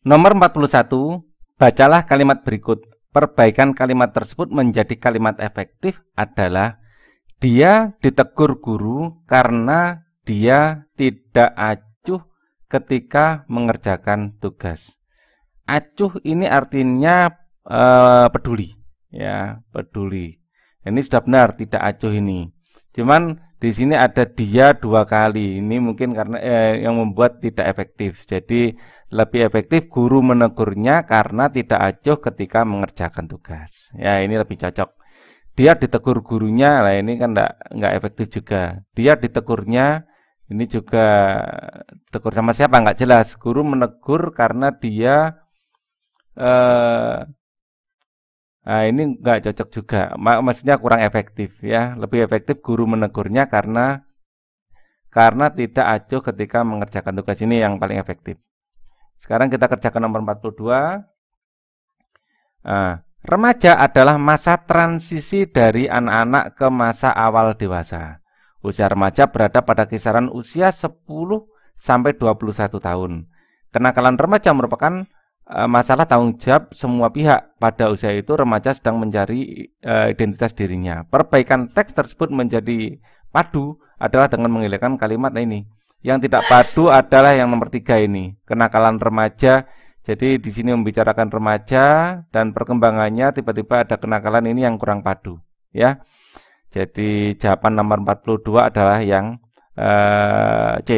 Nomor 41, bacalah kalimat berikut. Perbaikan kalimat tersebut menjadi kalimat efektif adalah dia ditegur guru karena dia tidak acuh ketika mengerjakan tugas. Acuh ini artinya e, peduli, ya, peduli. Ini sudah benar, tidak acuh ini. Cuman di sini ada dia dua kali. Ini mungkin karena eh, yang membuat tidak efektif. Jadi lebih efektif guru menegurnya karena tidak acuh ketika mengerjakan tugas. Ya, ini lebih cocok. Dia ditegur gurunya, lah ini kan enggak enggak efektif juga. Dia ditegurnya ini juga tegur sama siapa enggak jelas. Guru menegur karena dia eh nah ini enggak cocok juga. Maksudnya kurang efektif ya. Lebih efektif guru menegurnya karena karena tidak acuh ketika mengerjakan tugas ini yang paling efektif. Sekarang kita kerjakan nomor 42. Nah, remaja adalah masa transisi dari anak-anak ke masa awal dewasa. Usia remaja berada pada kisaran usia 10 sampai 21 tahun. Kenakalan remaja merupakan eh, masalah tanggung jawab semua pihak. Pada usia itu remaja sedang mencari eh, identitas dirinya. Perbaikan teks tersebut menjadi padu adalah dengan menghilangkan kalimat ini yang tidak padu adalah yang nomor tiga ini, kenakalan remaja. Jadi di sini membicarakan remaja dan perkembangannya tiba-tiba ada kenakalan ini yang kurang padu, ya. Jadi jawaban nomor 42 adalah yang eh, C.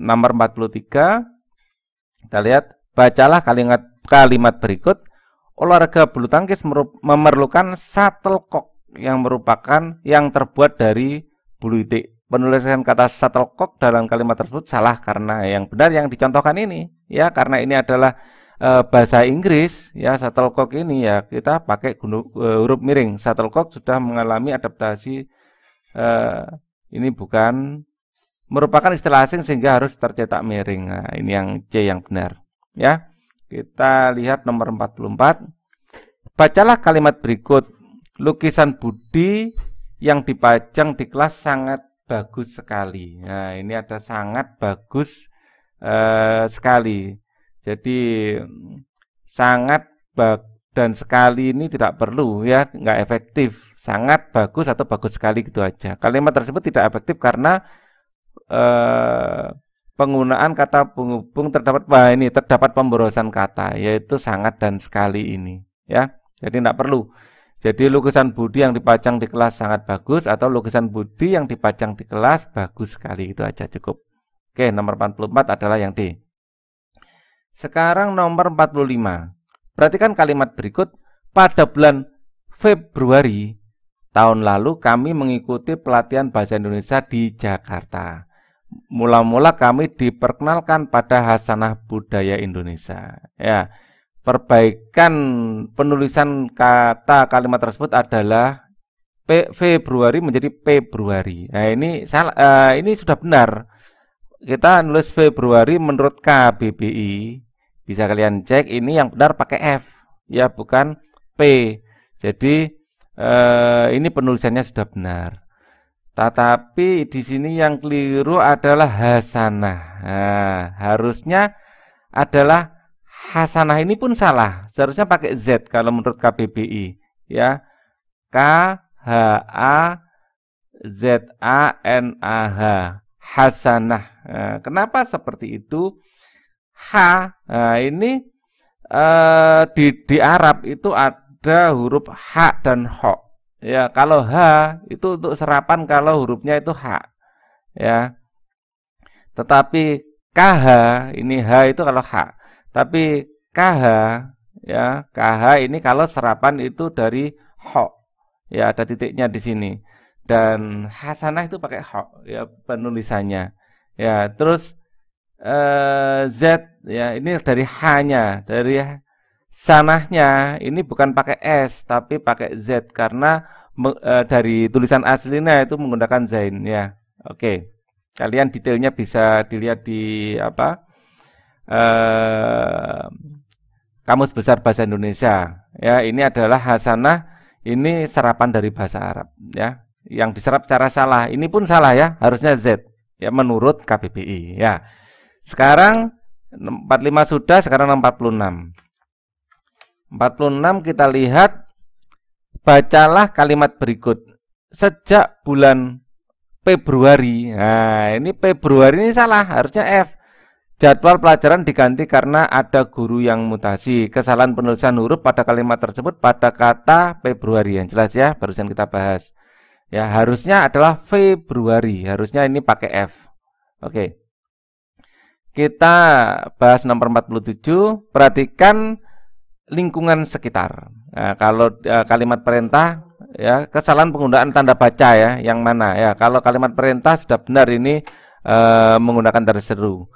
Nomor 43 kita lihat bacalah kalimat kalimat berikut. Olahraga bulu tangkis memerlukan shuttlecock yang merupakan yang terbuat dari bulu itik penulisan kata shuttlecock dalam kalimat tersebut salah karena yang benar yang dicontohkan ini ya karena ini adalah e, bahasa Inggris ya shuttlecock ini ya kita pakai gunu, e, huruf miring shuttlecock sudah mengalami adaptasi e, ini bukan merupakan istilah asing sehingga harus tercetak miring nah, ini yang C yang benar ya kita lihat nomor 44 bacalah kalimat berikut lukisan Budi yang dipajang di kelas sangat bagus sekali. Nah, ini ada sangat bagus eh, sekali. Jadi sangat dan sekali ini tidak perlu ya, nggak efektif. Sangat bagus atau bagus sekali gitu aja. Kalimat tersebut tidak efektif karena eh, penggunaan kata penghubung terdapat bah ini terdapat pemborosan kata yaitu sangat dan sekali ini ya. Jadi tidak perlu. Jadi lukisan Budi yang dipajang di kelas sangat bagus atau lukisan Budi yang dipajang di kelas bagus sekali itu aja cukup. Oke, nomor 44 adalah yang D. Sekarang nomor 45. Perhatikan kalimat berikut. Pada bulan Februari tahun lalu kami mengikuti pelatihan bahasa Indonesia di Jakarta. Mula-mula kami diperkenalkan pada hasanah budaya Indonesia. Ya, perbaikan penulisan kata kalimat tersebut adalah P, Februari menjadi Februari. Nah, ini salah, uh, ini sudah benar. Kita nulis Februari menurut KBBI. Bisa kalian cek ini yang benar pakai F, ya bukan P. Jadi uh, ini penulisannya sudah benar. Tetapi di sini yang keliru adalah hasanah. Nah, harusnya adalah hasanah ini pun salah. Seharusnya pakai Z kalau menurut KBBI, ya. K H A Z A N A H. Hasanah. Nah, kenapa seperti itu? H nah, ini eh, di di Arab itu ada huruf H dan H. Ya, kalau H itu untuk serapan kalau hurufnya itu H. Ya. Tetapi KH ini H itu kalau H tapi KH ya, KH ini kalau serapan itu dari ho. Ya, ada titiknya di sini. Dan hasanah itu pakai ho ya penulisannya. Ya, terus eh, Z ya, ini dari H-nya, dari sanahnya ini bukan pakai S tapi pakai Z karena eh, dari tulisan aslinya itu menggunakan zain ya. Oke. Kalian detailnya bisa dilihat di apa? Kamus Besar Bahasa Indonesia. Ya, ini adalah hasanah ini serapan dari bahasa Arab ya. Yang diserap secara salah. Ini pun salah ya, harusnya Z ya menurut KBBI ya. Sekarang 45 sudah, sekarang 46. 46 kita lihat bacalah kalimat berikut. Sejak bulan Februari. Nah, ini Februari ini salah, harusnya F. Jadwal pelajaran diganti karena ada guru yang mutasi. Kesalahan penulisan huruf pada kalimat tersebut pada kata Februari yang jelas ya, barusan kita bahas. Ya, harusnya adalah Februari. Harusnya ini pakai F. Oke. Kita bahas nomor 47, perhatikan lingkungan sekitar. Nah, kalau e, kalimat perintah ya, kesalahan penggunaan tanda baca ya, yang mana ya? Kalau kalimat perintah sudah benar ini eh, menggunakan tanda seru.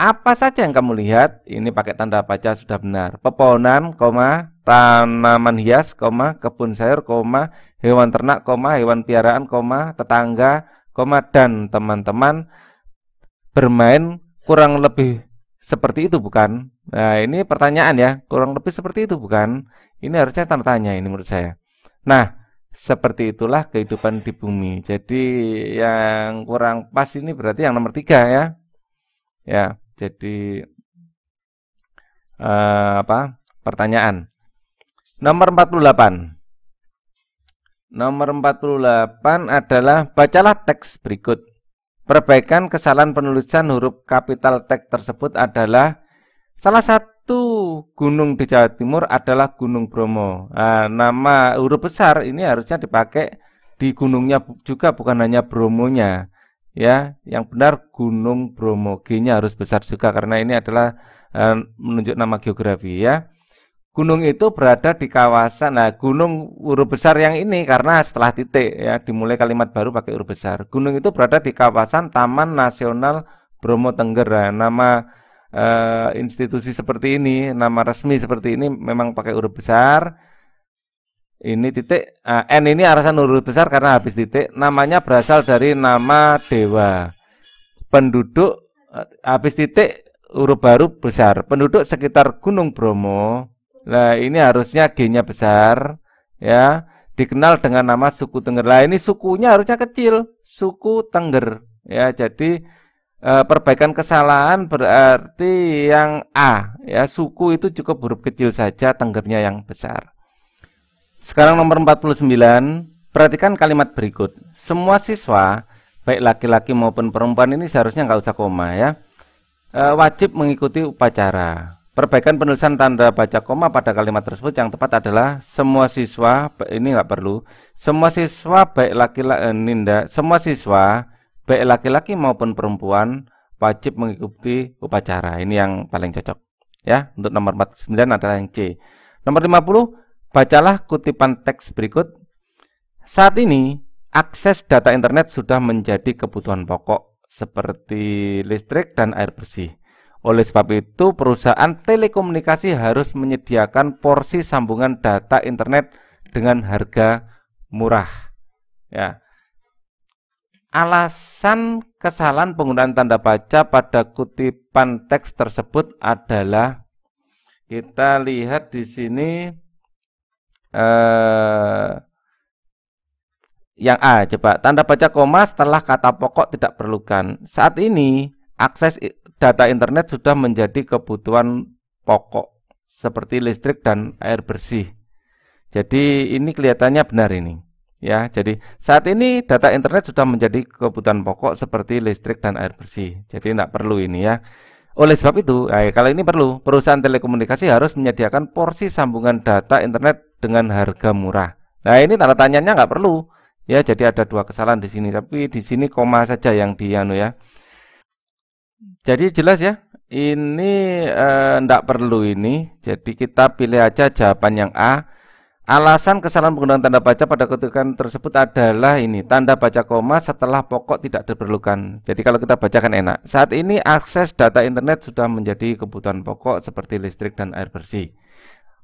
Apa saja yang kamu lihat, ini pakai tanda baca sudah benar. Pepohonan, koma, tanaman hias, koma, kebun sayur, koma, hewan ternak, koma, hewan piaraan, koma, tetangga, koma, dan teman-teman bermain kurang lebih seperti itu bukan? Nah, ini pertanyaan ya, kurang lebih seperti itu bukan? Ini harusnya tanda tanya ini menurut saya. Nah, seperti itulah kehidupan di bumi. Jadi yang kurang pas ini berarti yang nomor tiga ya. Ya jadi uh, apa pertanyaan nomor 48 nomor 48 adalah bacalah teks berikut perbaikan kesalahan penulisan huruf kapital teks tersebut adalah salah satu gunung di Jawa Timur adalah Gunung Bromo nah, nama huruf besar ini harusnya dipakai di gunungnya juga bukan hanya Bromonya ya yang benar Gunung Bromo G-nya harus besar juga karena ini adalah e, menunjuk nama geografi ya gunung itu berada di kawasan nah gunung huruf besar yang ini karena setelah titik ya dimulai kalimat baru pakai huruf besar gunung itu berada di kawasan Taman Nasional Bromo Tengger nama e, institusi seperti ini nama resmi seperti ini memang pakai huruf besar ini titik uh, n ini arasan urut besar karena habis titik namanya berasal dari nama dewa penduduk uh, habis titik huruf baru besar penduduk sekitar Gunung Bromo nah ini harusnya g-nya besar ya dikenal dengan nama suku Tengger lah ini sukunya harusnya kecil suku Tengger ya jadi uh, perbaikan kesalahan berarti yang a ya suku itu cukup huruf kecil saja Tenggernya yang besar sekarang nomor 49, perhatikan kalimat berikut. Semua siswa, baik laki-laki maupun perempuan ini seharusnya nggak usah koma ya. E, wajib mengikuti upacara. Perbaikan penulisan tanda baca koma pada kalimat tersebut yang tepat adalah semua siswa, ini nggak perlu. Semua siswa baik laki-laki e, ninda, semua siswa baik laki-laki maupun perempuan wajib mengikuti upacara. Ini yang paling cocok ya. Untuk nomor 49 adalah yang C. Nomor 50 Bacalah kutipan teks berikut. Saat ini, akses data internet sudah menjadi kebutuhan pokok seperti listrik dan air bersih. Oleh sebab itu, perusahaan telekomunikasi harus menyediakan porsi sambungan data internet dengan harga murah. Ya. Alasan kesalahan penggunaan tanda baca pada kutipan teks tersebut adalah kita lihat di sini eh, yang A coba tanda baca koma setelah kata pokok tidak perlukan. Saat ini akses data internet sudah menjadi kebutuhan pokok seperti listrik dan air bersih. Jadi ini kelihatannya benar ini. Ya, jadi saat ini data internet sudah menjadi kebutuhan pokok seperti listrik dan air bersih. Jadi tidak perlu ini ya. Oleh sebab itu, eh, kalau ini perlu, perusahaan telekomunikasi harus menyediakan porsi sambungan data internet dengan harga murah. Nah ini tanda tanyanya nggak perlu ya. Jadi ada dua kesalahan di sini, tapi di sini koma saja yang dianu ya. Jadi jelas ya, ini tidak eh, perlu ini. Jadi kita pilih aja jawaban yang A. Alasan kesalahan penggunaan tanda baca pada ketukan tersebut adalah ini tanda baca koma setelah pokok tidak diperlukan. Jadi kalau kita bacakan enak. Saat ini akses data internet sudah menjadi kebutuhan pokok seperti listrik dan air bersih.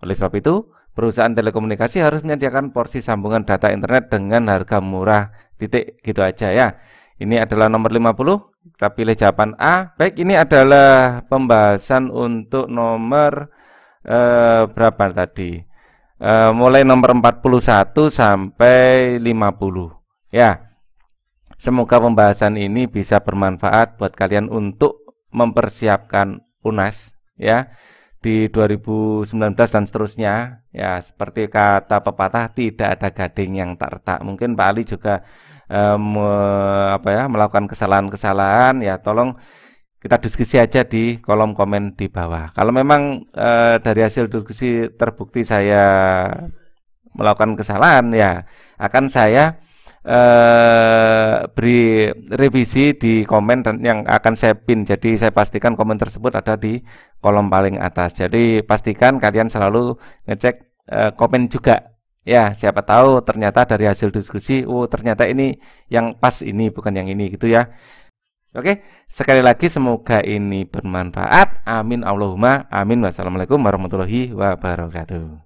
Oleh sebab itu, perusahaan telekomunikasi harus menyediakan porsi sambungan data internet dengan harga murah titik gitu aja ya ini adalah nomor 50 kita pilih jawaban A baik ini adalah pembahasan untuk nomor eh, berapa tadi eh, mulai nomor 41 sampai 50 ya semoga pembahasan ini bisa bermanfaat buat kalian untuk mempersiapkan UNAS ya di 2019 dan seterusnya ya seperti kata pepatah tidak ada gading yang tak retak mungkin Pak Ali juga um, apa ya melakukan kesalahan-kesalahan ya tolong kita diskusi aja di kolom komen di bawah kalau memang uh, dari hasil diskusi terbukti saya melakukan kesalahan ya akan saya uh, beri revisi di komen dan yang akan saya pin. Jadi saya pastikan komen tersebut ada di kolom paling atas. Jadi pastikan kalian selalu ngecek uh, komen juga. Ya, siapa tahu ternyata dari hasil diskusi, oh ternyata ini yang pas ini bukan yang ini gitu ya. Oke, sekali lagi semoga ini bermanfaat. Amin Allahumma amin. Wassalamualaikum warahmatullahi wabarakatuh.